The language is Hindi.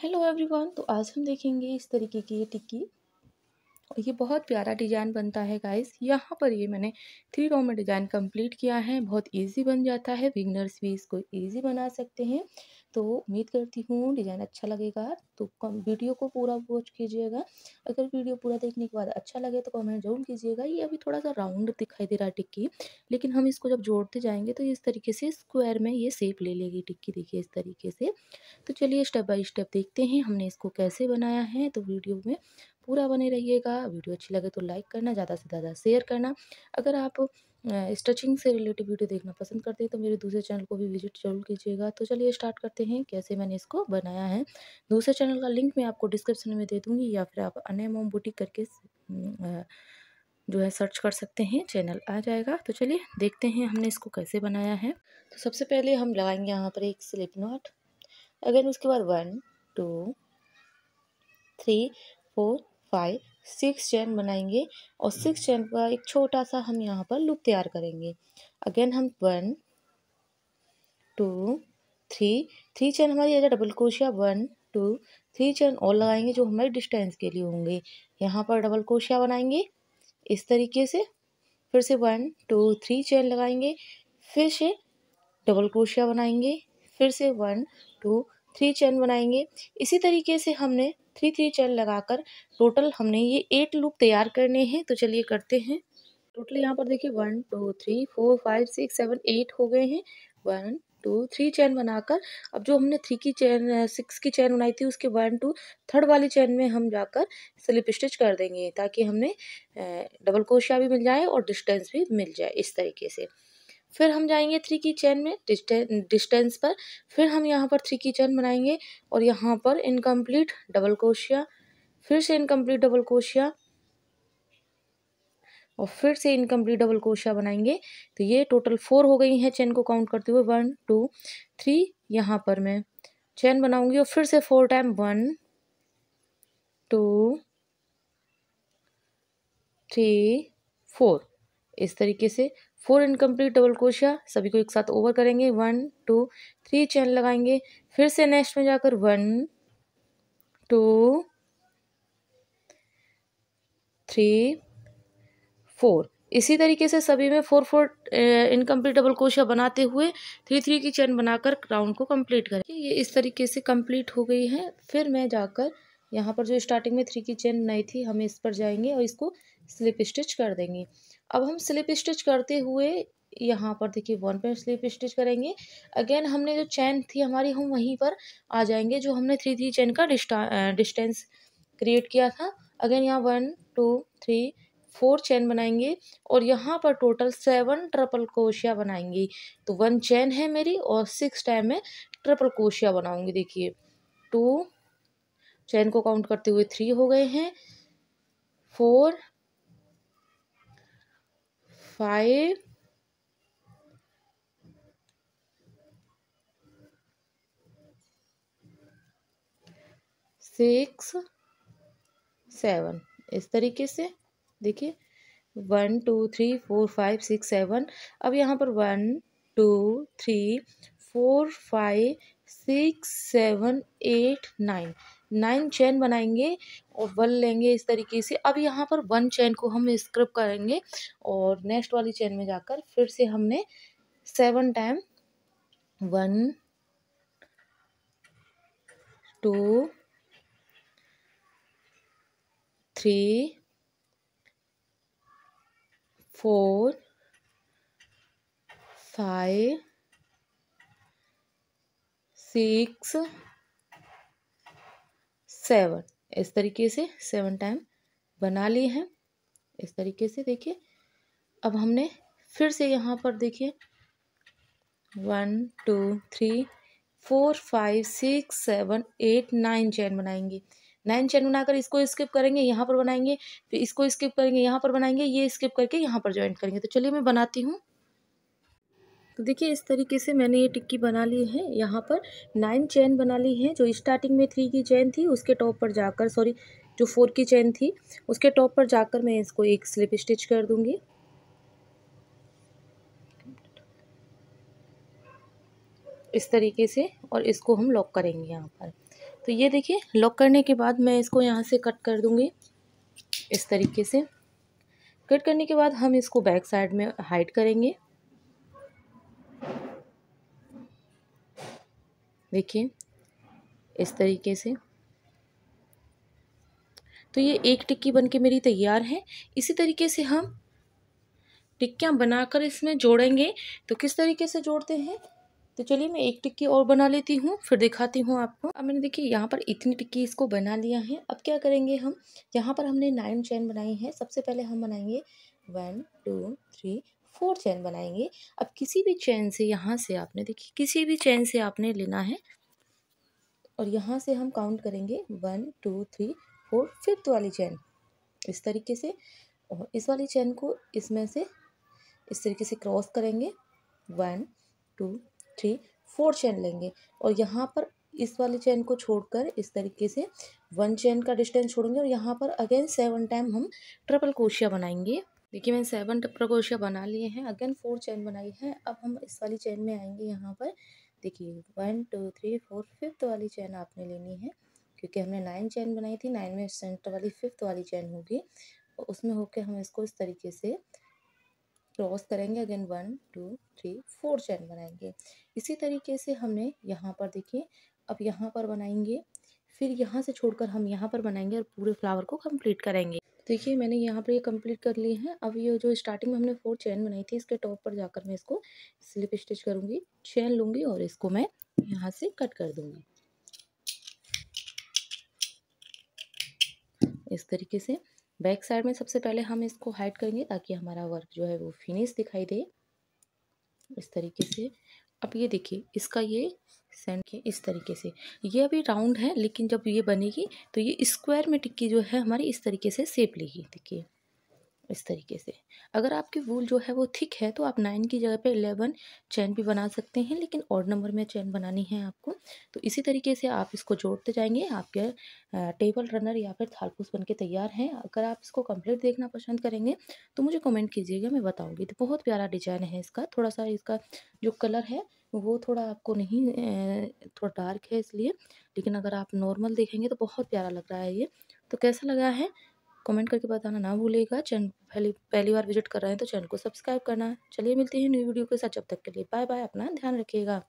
हेलो एवरीवन तो आज हम देखेंगे इस तरीके की ये टिक्की और ये बहुत प्यारा डिज़ाइन बनता है गाइस यहाँ पर ये मैंने थ्री रो में डिज़ाइन कंप्लीट किया है बहुत इजी बन जाता है विगनर्स भी इसको इजी बना सकते हैं तो उम्मीद करती हूँ डिज़ाइन अच्छा लगेगा तो वीडियो को पूरा वॉच कीजिएगा अगर वीडियो पूरा देखने के बाद अच्छा लगे तो कमेंट जरूर कीजिएगा ये अभी थोड़ा सा राउंड दिखाई दे रहा है टिक्की लेकिन हम इसको जब जोड़ते जाएंगे तो इस तरीके से स्क्वायर में ये सेप ले लेगी टिक्की देखिए इस तरीके से तो चलिए स्टेप बाई स्टेप देखते हैं हमने इसको कैसे बनाया है तो वीडियो में पूरा बने रहिएगा वीडियो अच्छी लगे तो लाइक करना ज़्यादा से ज़्यादा शेयर करना अगर आप स्टचिंग से रिलेटेड वीडियो देखना पसंद करते हैं तो मेरे दूसरे चैनल को भी विजिट जरूर कीजिएगा तो चलिए स्टार्ट करते हैं कैसे मैंने इसको बनाया है दूसरे चैनल का लिंक मैं आपको डिस्क्रिप्शन में दे दूँगी या फिर आप अन्य मोम बुटीक करके जो है सर्च कर सकते हैं चैनल आ जाएगा तो चलिए देखते हैं हमने इसको कैसे बनाया है तो सबसे पहले हम लगाएंगे यहाँ पर एक स्लिप नॉट अगेन उसके बाद one two three four five six chain बनाएंगे और सिक्स चैन का एक छोटा सा हम यहाँ पर लूप तैयार करेंगे अगेन हम one two three three chain हमारी आ जाए double crochet one two three chain और लगाएंगे जो हमारे डिस्टेंस के लिए होंगे यहाँ पर डबल क्रोशिया बनाएंगे इस तरीके से फिर से वन टू थ्री चैन लगाएंगे फिर से डबल क्रोशिया बनाएंगे फिर से वन टू थ्री चैन बनाएंगे इसी तरीके से हमने थ्री थ्री चेन लगाकर टोटल हमने ये एट लूप तैयार करने हैं तो चलिए करते हैं टोटल यहाँ पर देखिए one two three four five six seven eight हो गए हैं वन टू थ्री चैन बनाकर अब जो हमने थ्री की चैन सिक्स की चैन बनाई थी उसके वन टू थर्ड वाली चैन में हम जाकर स्लिप स्टिच कर देंगे ताकि हमने डबल क्रोशिया भी मिल जाए और डिस्टेंस भी मिल जाए इस तरीके से फिर हम जाएंगे थ्री की चैन में डिस्टेंस पर फिर हम यहाँ पर थ्री की चैन बनाएंगे और यहाँ पर इनकम्प्लीट डबल क्रोशिया फिर से इनकम्प्लीट डबल क्रोशिया और फिर से इनकम्प्लीट डबल क्रोशिया बनाएंगे तो ये टोटल फोर हो गई हैं चैन को काउंट करते हुए वन टू थ्री यहाँ पर मैं चैन बनाऊंगी और फिर से four time one two three four इस तरीके से फोर इनकम्प्लीट डबल क्रोशिया सभी को एक साथ ओवर करेंगे वन टू थ्री चैन लगाएंगे फिर से नेक्स्ट में जाकर वन टू थ्री फोर इसी तरीके से सभी में four four incomplete double crochet बनाते हुए थ्री थ्री की चैन बनाकर राउंड को कंप्लीट करें ये इस तरीके से कंप्लीट हो गई है फिर मैं जाकर यहाँ पर जो स्टार्टिंग में थ्री की चेन नहीं थी हम इस पर जाएंगे और इसको स्लिप स्टिच कर देंगे अब हम स्लिप स्टिच करते हुए यहाँ पर देखिए वन पर स्लिप स्टिच करेंगे अगेन हमने जो चैन थी हमारी हम वहीं पर आ जाएंगे जो हमने थ्री थ्री चैन का डिस्टेंस क्रिएट किया था अगेन यहाँ one two three four chain बनाएंगे और यहाँ पर टोटल सेवन ट्रिपल कोशिया बनाएंगे तो वन चैन है मेरी और सिक्स टाइम में ट्रिपल कोशिया बनाऊंगी देखिए टू चैन को काउंट करते हुए थ्री हो गए हैं फोर फाइव सिक्स सेवन इस तरीके से देखिए one two three four five six seven अब यहाँ पर one two three four five six seven eight nine nine chain बनाएंगे और वन लेंगे इस तरीके से अब यहाँ पर वन चैन को हम स्क्रब करेंगे और नेक्स्ट वाली चैन में जाकर फिर से हमने seven time one two three four five six seven इस तरीके से सेवन टाइम बना लिए हैं इस तरीके से देखिए अब हमने फिर से यहाँ पर देखिए one two three four five six seven eight nine chain बनाएंगे नाइन चैन बनाकर इसको स्किप करेंगे यहाँ पर बनाएंगे फिर इसको स्किप करेंगे यहाँ पर बनाएंगे ये स्किप करके यहाँ पर ज्वाइन करेंगे तो चलिए मैं बनाती हूँ तो देखिए इस तरीके से मैंने ये टिक्की बना ली है यहाँ पर नाइन चैन बना ली है जो स्टार्टिंग में थ्री की चैन थी उसके टॉप पर जाकर सॉरी जो फोर की चैन थी उसके टॉप पर जाकर मैं इसको एक स्लिप स्टिच कर दूँगी इस तरीके से और इसको हम लॉक करेंगे यहाँ पर तो ये देखिए लॉक करने के बाद मैं इसको यहाँ से कट कर दूँगी इस तरीके से कट करने के बाद हम इसको बैक साइड में हाइड करेंगे देखिए इस तरीके से तो ये एक टिक्की बनके मेरी तैयार है इसी तरीके से हम टिक्कियाँ बनाकर इसमें जोड़ेंगे तो किस तरीके से जोड़ते हैं तो चलिए मैं एक टिक्की और बना लेती हूँ फिर दिखाती हूँ आपको अब मैंने देखिए यहाँ पर इतनी टिक्की इसको बना लिया है अब क्या करेंगे हम यहाँ पर हमने नाइन चैन बनाई है सबसे पहले हम बनाएंगे one two three four chain बनाएंगे अब किसी भी चैन से यहाँ से आपने देखिए किसी भी चैन से आपने लेना है और यहाँ से हम काउंट करेंगे one two three four fifth वाली चैन इस तरीके से और इस वाली चैन को इसमें से इस तरीके से क्रॉस करेंगे one two three four chain लेंगे और यहाँ पर इस वाली चैन को छोड़कर इस तरीके से वन चैन का डिस्टेंस छोड़ेंगे और यहाँ पर अगेन सेवन टाइम हम ट्रिपल क्रोशिया बनाएंगे देखिए मैंने सेवन प्रकोशिया बना लिए हैं अगेन फोर चेन बनाई है अब हम इस वाली चेन में आएंगे यहाँ पर देखिए one two three four fifth वाली चेन आपने लेनी है क्योंकि हमने नाइन चेन बनाई थी नाइन में सेंटर वाली फिफ्थ वाली चेन होगी तो उसमें होके हम इसको इस तरीके से क्रॉस करेंगे again one two three four chain बनाएंगे इसी तरीके से हमने यहाँ पर देखिए अब यहाँ पर बनाएंगे फिर यहाँ से छोड़कर हम यहाँ पर बनाएंगे और पूरे फ्लावर को कंप्लीट करेंगे देखिए मैंने यहाँ पर ये कंप्लीट कर लिए हैं अब ये जो स्टार्टिंग में हमने फोर चैन बनाई थी इसके टॉप पर जाकर मैं इसको स्लिप स्टिच करूँगी चैन लूँगी और इसको मैं यहाँ से कट कर दूँगी इस तरीके से बैक साइड में सबसे पहले हम इसको हाइड करेंगे ताकि हमारा वर्क जो है वो फिनिश दिखाई दे इस तरीके से अब ये देखिए इसका ये सेंड के इस तरीके से ये अभी राउंड है लेकिन जब ये बनेगी तो ये स्क्वायर में टिक्की जो है हमारी इस तरीके से सेप लेगी देखिए इस तरीके से अगर आपकी वूल जो है वो थिक है तो आप नाइन की जगह पे एलेवन चैन भी बना सकते हैं लेकिन और नंबर में चैन बनानी है आपको तो इसी तरीके से आप इसको जोड़ते जाएंगे आपके टेबल रनर या फिर थालपूस बनके तैयार हैं अगर आप इसको कंप्लीट देखना पसंद करेंगे तो मुझे कमेंट कीजिएगा मैं बताऊँगी तो बहुत प्यारा डिजाइन है इसका थोड़ा सा इसका जो कलर है वो थोड़ा आपको नहीं थोड़ा डार्क है इसलिए लेकिन अगर आप नॉर्मल देखेंगे तो बहुत प्यारा लग रहा है ये तो कैसा लगा है कमेंट करके बताना ना भूलेगा चैनल पहली पहली बार विजिट कर रहे हैं तो चैनल को सब्सक्राइब करना चलिए मिलते हैं न्यू वीडियो के साथ जब तक के लिए बाय बाय अपना ध्यान रखिएगा